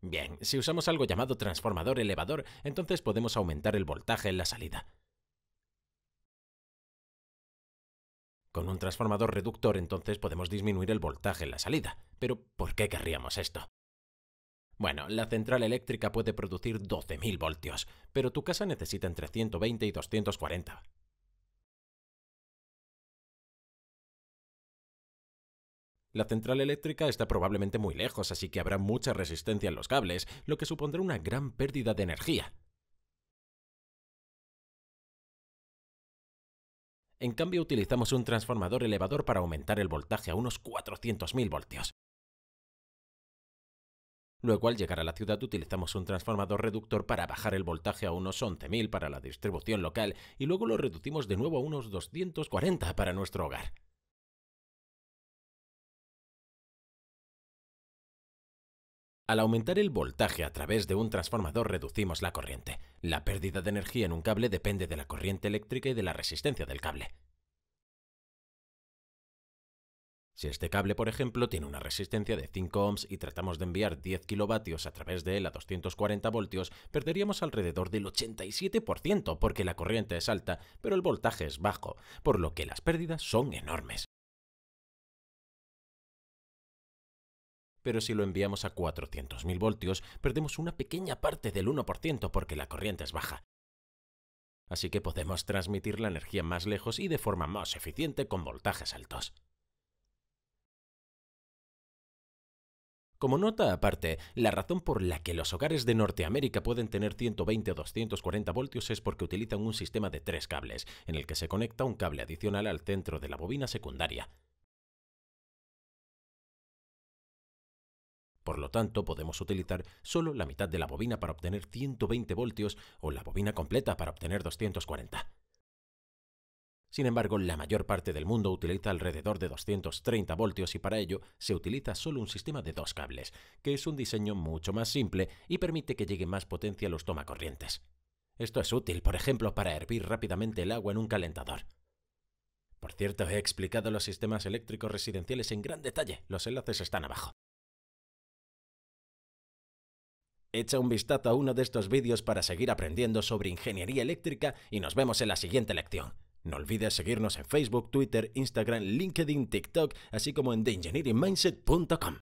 Bien, si usamos algo llamado transformador elevador, entonces podemos aumentar el voltaje en la salida. Con un transformador reductor entonces podemos disminuir el voltaje en la salida. Pero ¿por qué querríamos esto? Bueno, la central eléctrica puede producir 12.000 voltios, pero tu casa necesita entre 120 y 240. La central eléctrica está probablemente muy lejos, así que habrá mucha resistencia en los cables, lo que supondrá una gran pérdida de energía. En cambio, utilizamos un transformador elevador para aumentar el voltaje a unos 400.000 voltios. Luego, al llegar a la ciudad, utilizamos un transformador reductor para bajar el voltaje a unos 11.000 para la distribución local y luego lo reducimos de nuevo a unos 240 para nuestro hogar. Al aumentar el voltaje a través de un transformador reducimos la corriente. La pérdida de energía en un cable depende de la corriente eléctrica y de la resistencia del cable. Si este cable, por ejemplo, tiene una resistencia de 5 ohms y tratamos de enviar 10 kilovatios a través de él a 240 voltios, perderíamos alrededor del 87% porque la corriente es alta, pero el voltaje es bajo, por lo que las pérdidas son enormes. pero si lo enviamos a 400.000 voltios, perdemos una pequeña parte del 1% porque la corriente es baja. Así que podemos transmitir la energía más lejos y de forma más eficiente con voltajes altos. Como nota aparte, la razón por la que los hogares de Norteamérica pueden tener 120 o 240 voltios es porque utilizan un sistema de tres cables, en el que se conecta un cable adicional al centro de la bobina secundaria. Por lo tanto, podemos utilizar solo la mitad de la bobina para obtener 120 voltios o la bobina completa para obtener 240. Sin embargo, la mayor parte del mundo utiliza alrededor de 230 voltios y para ello se utiliza solo un sistema de dos cables, que es un diseño mucho más simple y permite que llegue más potencia a los tomacorrientes. Esto es útil, por ejemplo, para hervir rápidamente el agua en un calentador. Por cierto, he explicado los sistemas eléctricos residenciales en gran detalle, los enlaces están abajo. Echa un vistazo a uno de estos vídeos para seguir aprendiendo sobre ingeniería eléctrica y nos vemos en la siguiente lección. No olvides seguirnos en Facebook, Twitter, Instagram, LinkedIn, TikTok, así como en theengineeringmindset.com.